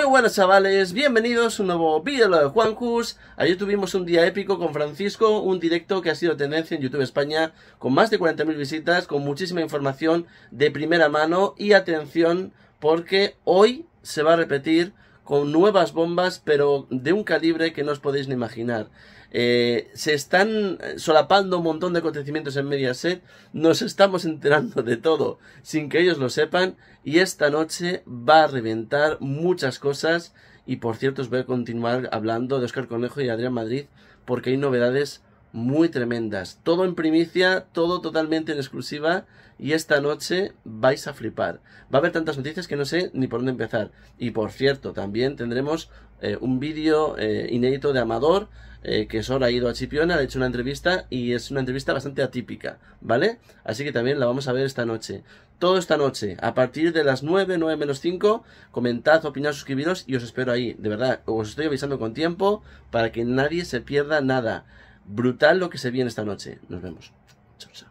Muy buenas chavales, bienvenidos a un nuevo vídeo de Juan Cus. Ayer tuvimos un día épico con Francisco, un directo que ha sido tendencia en YouTube España, con más de 40.000 visitas, con muchísima información de primera mano y atención porque hoy se va a repetir con nuevas bombas, pero de un calibre que no os podéis ni imaginar. Eh, se están solapando un montón de acontecimientos en Mediaset, nos estamos enterando de todo sin que ellos lo sepan y esta noche va a reventar muchas cosas y por cierto os voy a continuar hablando de Oscar Conejo y Adrián Madrid porque hay novedades muy tremendas. Todo en primicia, todo totalmente en exclusiva. Y esta noche vais a flipar. Va a haber tantas noticias que no sé ni por dónde empezar. Y por cierto, también tendremos eh, un vídeo eh, inédito de Amador, eh, que solo ha ido a Chipiona, ha hecho una entrevista y es una entrevista bastante atípica, ¿vale? Así que también la vamos a ver esta noche. Todo esta noche, a partir de las 9, 9 menos 5, comentad, opinad, suscribiros y os espero ahí. De verdad, os estoy avisando con tiempo para que nadie se pierda nada brutal lo que se viene esta noche. Nos vemos. Chao, chao.